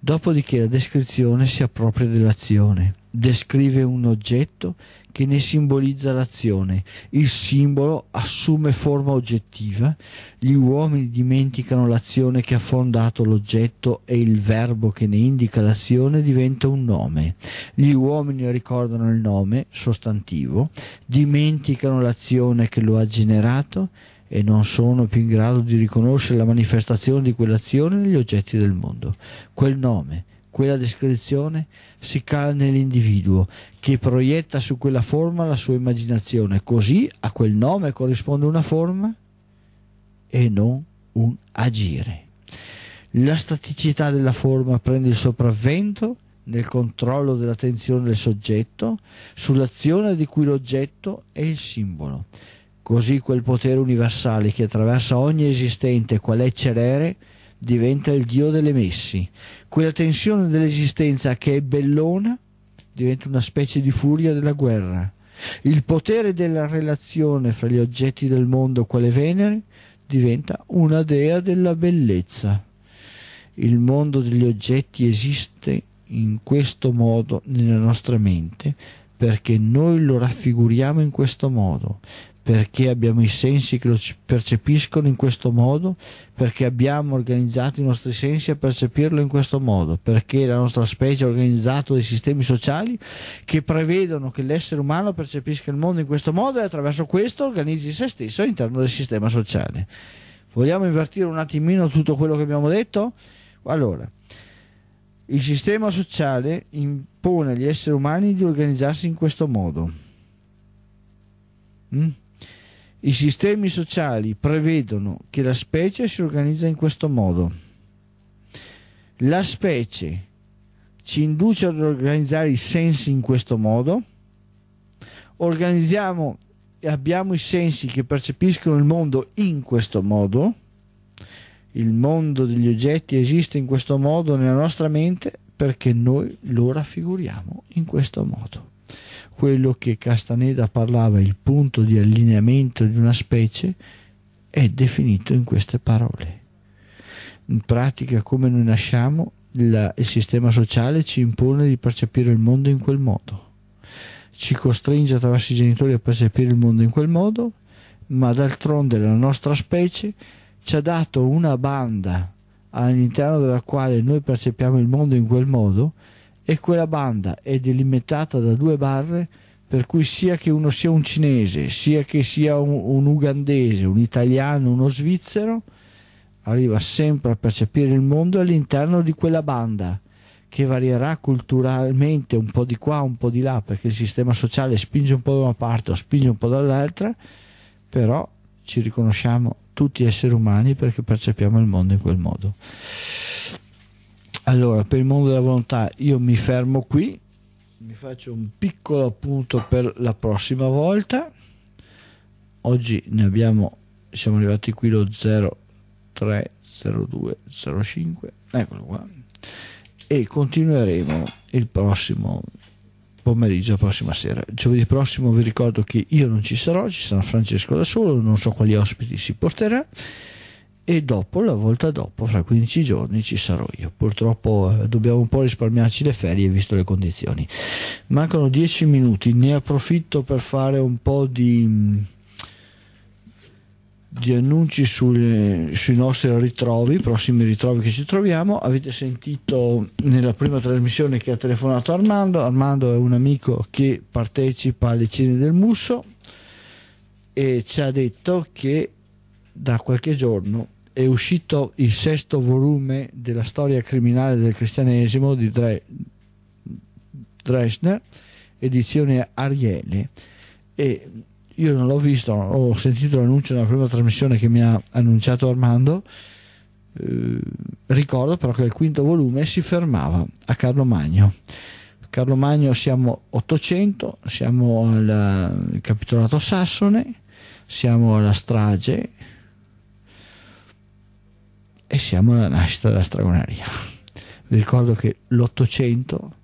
Dopodiché la descrizione si appropria dell'azione, descrive un oggetto che ne simbolizza l'azione. Il simbolo assume forma oggettiva, gli uomini dimenticano l'azione che ha fondato l'oggetto e il verbo che ne indica l'azione diventa un nome. Gli uomini ricordano il nome, sostantivo, dimenticano l'azione che lo ha generato e non sono più in grado di riconoscere la manifestazione di quell'azione negli oggetti del mondo. Quel nome, quella descrizione si cala nell'individuo che proietta su quella forma la sua immaginazione. Così a quel nome corrisponde una forma e non un agire. La staticità della forma prende il sopravvento nel controllo dell'attenzione del soggetto sull'azione di cui l'oggetto è il simbolo. Così quel potere universale che attraversa ogni esistente qual è Cerere diventa il dio delle messi, quella tensione dell'esistenza che è bellona diventa una specie di furia della guerra. Il potere della relazione fra gli oggetti del mondo, quale Venere, diventa una dea della bellezza. Il mondo degli oggetti esiste in questo modo nella nostra mente perché noi lo raffiguriamo in questo modo, perché abbiamo i sensi che lo percepiscono in questo modo, perché abbiamo organizzato i nostri sensi a percepirlo in questo modo, perché la nostra specie ha organizzato dei sistemi sociali che prevedono che l'essere umano percepisca il mondo in questo modo e attraverso questo organizzi se stesso all'interno del sistema sociale. Vogliamo invertire un attimino tutto quello che abbiamo detto? Allora, il sistema sociale impone agli esseri umani di organizzarsi in questo modo. Mm? I sistemi sociali prevedono che la specie si organizza in questo modo. La specie ci induce ad organizzare i sensi in questo modo. Organizziamo e abbiamo i sensi che percepiscono il mondo in questo modo. Il mondo degli oggetti esiste in questo modo nella nostra mente perché noi lo raffiguriamo in questo modo quello che Castaneda parlava il punto di allineamento di una specie è definito in queste parole. In pratica come noi nasciamo la, il sistema sociale ci impone di percepire il mondo in quel modo, ci costringe attraverso i genitori a percepire il mondo in quel modo, ma d'altronde la nostra specie ci ha dato una banda all'interno della quale noi percepiamo il mondo in quel modo e quella banda è delimitata da due barre per cui sia che uno sia un cinese, sia che sia un, un ugandese, un italiano, uno svizzero, arriva sempre a percepire il mondo all'interno di quella banda che varierà culturalmente un po' di qua, un po' di là, perché il sistema sociale spinge un po' da una parte o spinge un po' dall'altra, però ci riconosciamo tutti esseri umani perché percepiamo il mondo in quel modo. Allora, per il mondo della volontà io mi fermo qui, mi faccio un piccolo appunto per la prossima volta. Oggi ne abbiamo, siamo arrivati qui lo 030205, eccolo qua, e continueremo il prossimo pomeriggio, la prossima sera. Giovedì prossimo vi ricordo che io non ci sarò, ci sarà Francesco da solo, non so quali ospiti si porterà e dopo, la volta dopo, fra 15 giorni ci sarò io. Purtroppo eh, dobbiamo un po' risparmiarci le ferie visto le condizioni. Mancano 10 minuti, ne approfitto per fare un po' di, mm, di annunci sulle, sui nostri ritrovi, i prossimi ritrovi che ci troviamo. Avete sentito nella prima trasmissione che ha telefonato Armando. Armando è un amico che partecipa alle cene del Musso e ci ha detto che da qualche giorno è uscito il sesto volume della storia criminale del cristianesimo di Dre- Dresner, edizione Ariele. E io non l'ho visto, ho sentito l'annuncio nella prima trasmissione che mi ha annunciato Armando. Eh, ricordo però che il quinto volume si fermava a Carlo Magno. Carlo Magno siamo 800, siamo al capitolato sassone, siamo alla strage, e siamo alla nascita della stragoneria. Vi ricordo che l'Ottocento,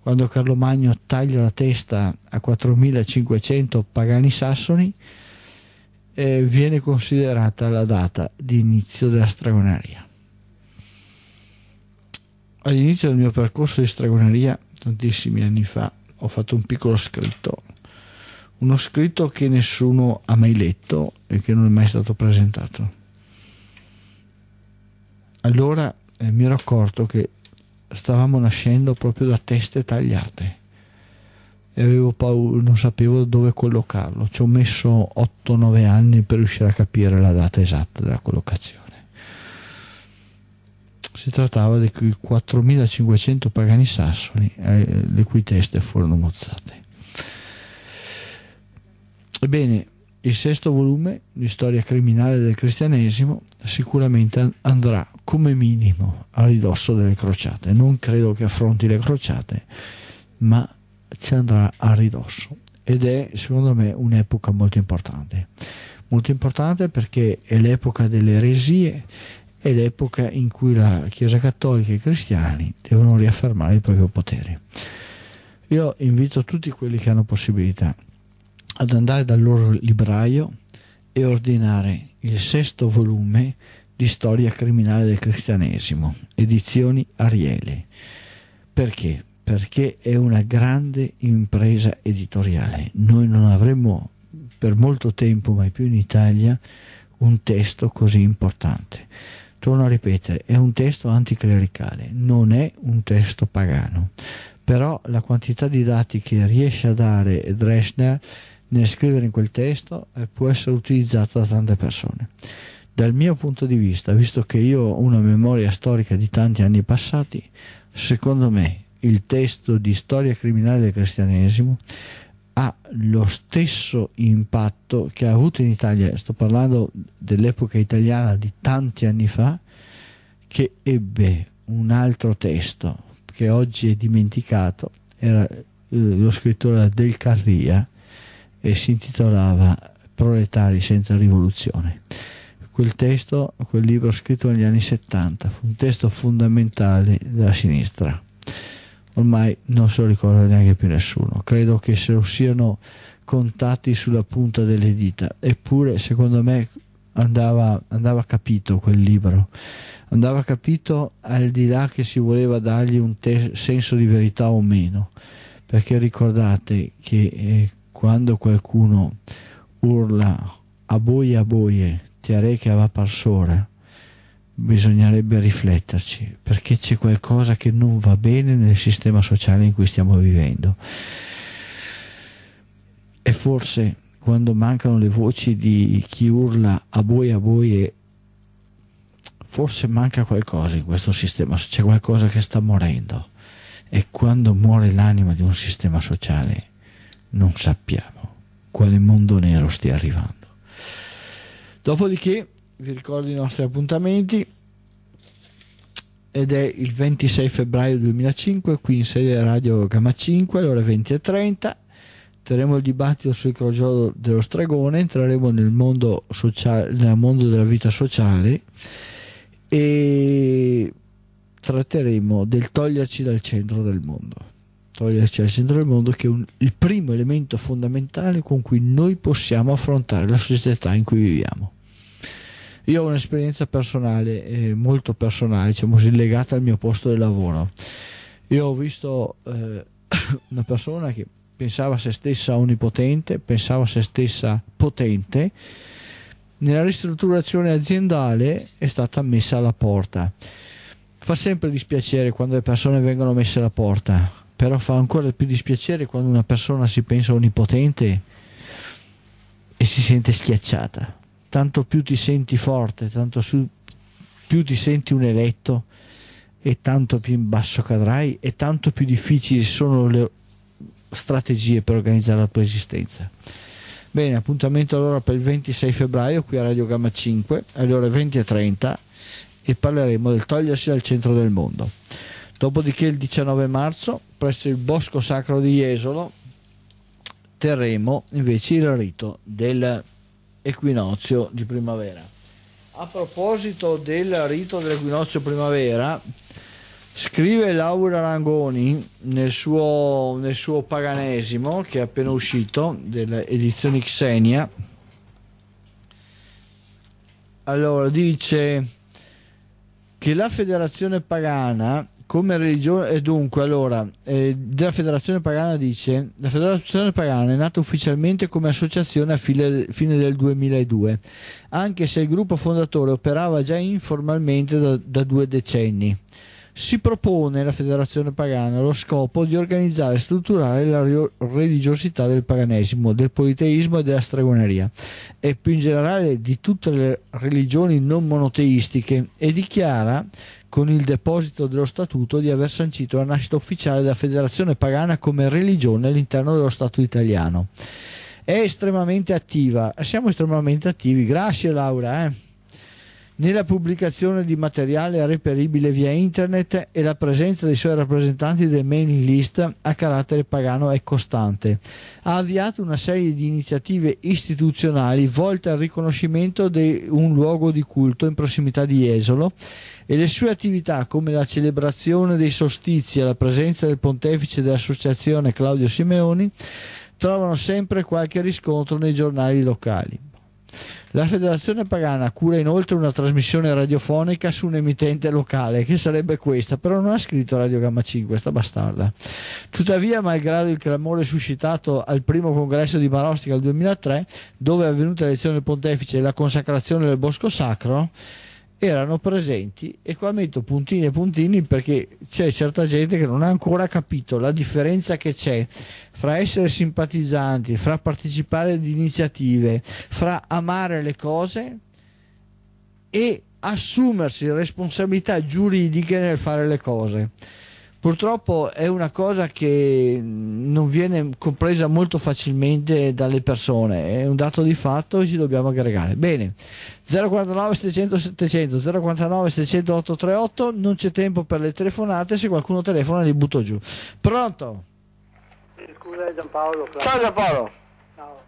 quando Carlo Magno taglia la testa a 4500 pagani sassoni, eh, viene considerata la data di inizio della stragoneria. All'inizio del mio percorso di stragoneria, tantissimi anni fa, ho fatto un piccolo scritto, uno scritto che nessuno ha mai letto e che non è mai stato presentato allora eh, mi ero accorto che stavamo nascendo proprio da teste tagliate e avevo paura, non sapevo dove collocarlo. Ci ho messo 8-9 anni per riuscire a capire la data esatta della collocazione. Si trattava di 4.500 pagani sassoni, eh, le cui teste furono mozzate. Ebbene, il sesto volume di storia criminale del cristianesimo sicuramente andrà come minimo a ridosso delle crociate. Non credo che affronti le crociate, ma ci andrà a ridosso ed è secondo me un'epoca molto importante. Molto importante perché è l'epoca delle eresie, è l'epoca in cui la Chiesa Cattolica e i cristiani devono riaffermare il proprio potere. Io invito tutti quelli che hanno possibilità ad andare dal loro libraio e ordinare il sesto volume di storia criminale del cristianesimo, edizioni Ariele. Perché? Perché è una grande impresa editoriale. Noi non avremmo per molto tempo, mai più in Italia, un testo così importante. Torno a ripetere, è un testo anticlericale, non è un testo pagano. Però la quantità di dati che riesce a dare Dresner nel scrivere in quel testo eh, può essere utilizzata da tante persone. Dal mio punto di vista, visto che io ho una memoria storica di tanti anni passati, secondo me il testo di storia criminale del cristianesimo ha lo stesso impatto che ha avuto in Italia, sto parlando dell'epoca italiana di tanti anni fa, che ebbe un altro testo che oggi è dimenticato, era eh, lo scrittore del Carria e si intitolava Proletari senza rivoluzione quel testo, quel libro scritto negli anni 70, fu un testo fondamentale della sinistra. Ormai non se lo ricorda neanche più nessuno. Credo che se lo siano contati sulla punta delle dita. Eppure, secondo me, andava, andava capito quel libro. Andava capito al di là che si voleva dargli un senso di verità o meno. Perché ricordate che eh, quando qualcuno urla a boie a boie Tiare che aveva Parsora, bisognerebbe rifletterci perché c'è qualcosa che non va bene nel sistema sociale in cui stiamo vivendo. E forse quando mancano le voci di chi urla a voi, a voi e forse manca qualcosa in questo sistema, c'è qualcosa che sta morendo e quando muore l'anima di un sistema sociale non sappiamo quale mondo nero stia arrivando. Dopodiché vi ricordo i nostri appuntamenti ed è il 26 febbraio 2005 qui in sede Radio Gamma 5 alle ore 20.30 terremo il dibattito sul crogiolo dello stregone entreremo nel mondo, sociale, nel mondo della vita sociale e tratteremo del toglierci dal centro del mondo toglierci al centro del mondo che è un, il primo elemento fondamentale con cui noi possiamo affrontare la società in cui viviamo. Io ho un'esperienza personale, eh, molto personale, diciamo così, legata al mio posto di lavoro. Io ho visto eh, una persona che pensava a se stessa onnipotente, pensava a se stessa potente, nella ristrutturazione aziendale è stata messa alla porta. Fa sempre dispiacere quando le persone vengono messe alla porta, però fa ancora più dispiacere quando una persona si pensa onnipotente e si sente schiacciata. Tanto più ti senti forte, tanto su, più ti senti un eletto e tanto più in basso cadrai e tanto più difficili sono le strategie per organizzare la tua esistenza. Bene, appuntamento allora per il 26 febbraio qui a Radio Gamma 5 alle ore 20.30 e parleremo del togliersi dal centro del mondo. Dopodiché il 19 marzo presso il Bosco Sacro di Jesolo terremo invece il rito dell'equinozio di primavera. A proposito del rito dell'equinozio primavera, scrive Laura Rangoni nel suo, nel suo paganesimo che è appena uscito dell'edizione Xenia. Allora dice che la federazione pagana come religione e dunque allora eh, della federazione pagana dice la federazione pagana è nata ufficialmente come associazione a fine, fine del 2002 anche se il gruppo fondatore operava già informalmente da, da due decenni si propone la federazione pagana lo scopo di organizzare e strutturare la religiosità del paganesimo del politeismo e della stregoneria e più in generale di tutte le religioni non monoteistiche e dichiara con il deposito dello statuto di aver sancito la nascita ufficiale della federazione pagana come religione all'interno dello Stato italiano. È estremamente attiva, siamo estremamente attivi, grazie Laura. Eh? nella pubblicazione di materiale reperibile via internet e la presenza dei suoi rappresentanti del mailing list a carattere pagano è costante. Ha avviato una serie di iniziative istituzionali volte al riconoscimento di un luogo di culto in prossimità di Esolo e le sue attività come la celebrazione dei sostizi e la presenza del pontefice dell'associazione Claudio Simeoni trovano sempre qualche riscontro nei giornali locali. La Federazione Pagana cura inoltre una trasmissione radiofonica su un'emittente locale, che sarebbe questa, però non ha scritto Radiogamma 5, sta bastarda. Tuttavia, malgrado il clamore suscitato al primo congresso di Marostica del 2003, dove è avvenuta l'elezione del pontefice e la consacrazione del Bosco Sacro, erano presenti e qua metto puntini e puntini perché c'è certa gente che non ha ancora capito la differenza che c'è fra essere simpatizzanti, fra partecipare ad iniziative, fra amare le cose e assumersi responsabilità giuridiche nel fare le cose. Purtroppo è una cosa che non viene compresa molto facilmente dalle persone, è un dato di fatto e ci dobbiamo aggregare. Bene, 049 700 700 049 700 838, non c'è tempo per le telefonate, se qualcuno telefona li butto giù. Pronto? Eh, scusa Giampaolo. Ciao Giampaolo. Ciao.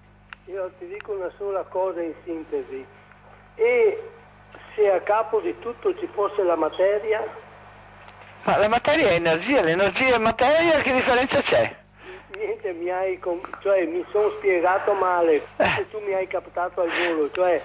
Io ti dico una sola cosa in sintesi. E se a capo di tutto ci fosse la materia, ma la materia è energia, l'energia è materia, che differenza c'è? Niente, mi hai, cioè, mi sono spiegato male, eh. tu mi hai captato al volo, cioè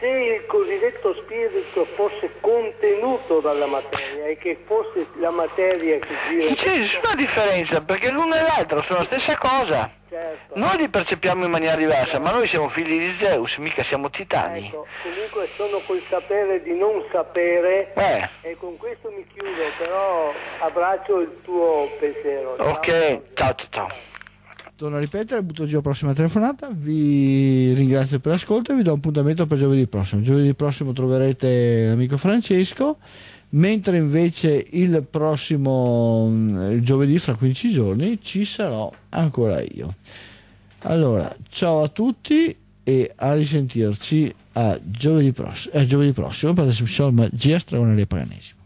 se il cosiddetto spirito fosse contenuto dalla materia e che fosse la materia che gira... C'è nessuna differenza perché l'uno e l'altro sono la stessa cosa. Certo. Noi li percepiamo in maniera diversa, certo. ma noi siamo figli di Zeus, mica siamo titani. Ecco, comunque sono col sapere di non sapere eh. e con questo mi chiudo, però abbraccio il tuo pensiero. Ok, ciao ciao. ciao torno a ripetere, butto giù la prossima telefonata, vi ringrazio per l'ascolto e vi do appuntamento per giovedì prossimo. Giovedì prossimo troverete l'amico Francesco, mentre invece il prossimo mm, il giovedì fra 15 giorni ci sarò ancora io. Allora, ciao a tutti e a risentirci a giovedì, prossimo, a eh, giovedì prossimo per la trasmissione Magia Stragoneria Paganesi.